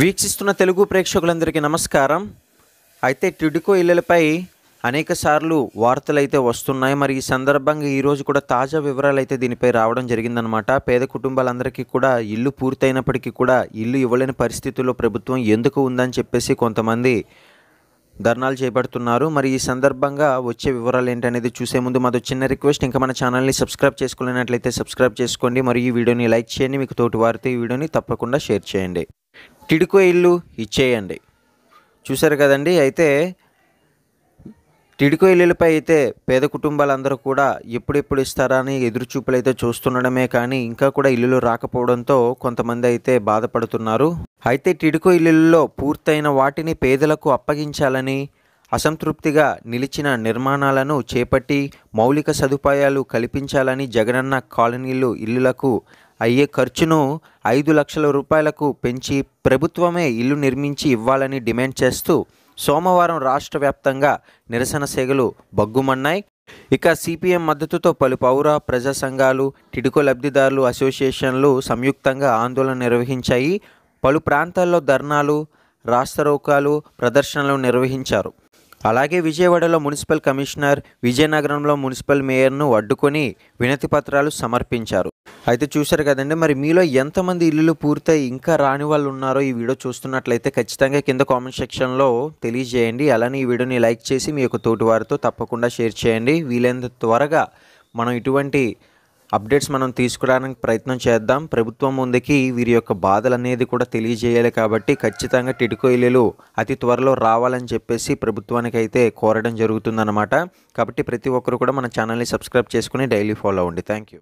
వీక్షిస్తున్న తెలుగు ప్రేక్షకులందరికీ నమస్కారం అయితే టిడికో ఇళ్లపై అనేక సార్లు వార్తలు అయితే వస్తున్నాయి మరి ఈ సందర్భంగా ఈరోజు కూడా తాజా వివరాలు అయితే దీనిపై రావడం జరిగిందనమాట పేద కుటుంబాలందరికీ కూడా ఇల్లు పూర్తయినప్పటికీ కూడా ఇల్లు ఇవ్వలేని పరిస్థితుల్లో ప్రభుత్వం ఎందుకు ఉందని చెప్పేసి కొంతమంది ధర్నాలు చేపడుతున్నారు మరి ఈ సందర్భంగా వచ్చే వివరాలు ఏంటనేది చూసే ముందు మాది చిన్న రిక్వెస్ట్ ఇంకా మన ఛానల్ని సబ్స్క్రైబ్ చేసుకోలేనట్లయితే సబ్స్క్రైబ్ చేసుకోండి మరి ఈ వీడియోని లైక్ చేయండి మీకు తోటి వారితో ఈ వీడియోని తప్పకుండా షేర్ చేయండి టిడుకు ఇల్లు ఇచ్చేయండి చూశారు కదండి అయితే టిడికో ఇల్లులపై అయితే పేద కుటుంబాలందరూ కూడా ఎప్పుడెప్పుడు ఇస్తారా అని ఎదురుచూపులు అయితే చూస్తుండడమే కానీ ఇంకా కూడా ఇల్లులు రాకపోవడంతో కొంతమంది అయితే బాధపడుతున్నారు అయితే టిడికో ఇల్లుల్లో పూర్తయిన వాటిని పేదలకు అప్పగించాలని అసంతృప్తిగా నిలిచిన నిర్మాణాలను చేపట్టి మౌలిక సదుపాయాలు కల్పించాలని జగనన్న కాలనీలు ఇల్లులకు అయ్యే ఖర్చును ఐదు లక్షల రూపాయలకు పెంచి ప్రభుత్వమే ఇల్లు నిర్మించి ఇవ్వాలని డిమాండ్ చేస్తూ సోమవారం రాష్ట్ర వ్యాప్తంగా నిరసన సేగలు బగ్గుమన్నాయి ఇక సిపిఎం మద్దతుతో పలు పౌర ప్రజా సంఘాలు టిడికో లబ్ధిదారులు అసోసియేషన్లు సంయుక్తంగా ఆందోళన నిర్వహించాయి పలు ప్రాంతాల్లో ధర్నాలు రాస్తరోకాలు ప్రదర్శనలు నిర్వహించారు అలాగే విజయవాడలో మున్సిపల్ కమిషనర్ విజయనగరంలో మున్సిపల్ మేయర్ను అడ్డుకొని వినతి పత్రాలు సమర్పించారు అయితే చూశారు కదండి మరి మీలో ఎంతమంది ఇల్లులు పూర్తయి ఇంకా రాని వాళ్ళు ఉన్నారో ఈ వీడియో చూస్తున్నట్లయితే ఖచ్చితంగా కింద కామెంట్ సెక్షన్లో తెలియజేయండి అలానే ఈ వీడియోని లైక్ చేసి మీ యొక్క తోటి వారితో తప్పకుండా షేర్ చేయండి వీలైనంత త్వరగా మనం ఇటువంటి అప్డేట్స్ మనం తీసుకోవడానికి ప్రయత్నం చేద్దాం ప్రభుత్వం ముందుకి వీరి యొక్క బాధలు అనేది కూడా తెలియజేయాలి కాబట్టి ఖచ్చితంగా టిడుకో ఇల్లులు అతి త్వరలో రావాలని చెప్పేసి ప్రభుత్వానికి అయితే కోరడం జరుగుతుందన్నమాట కాబట్టి ప్రతి ఒక్కరు కూడా మన ఛానల్ని సబ్స్క్రైబ్ చేసుకుని డైలీ ఫాలో అవ్వండి థ్యాంక్ యూ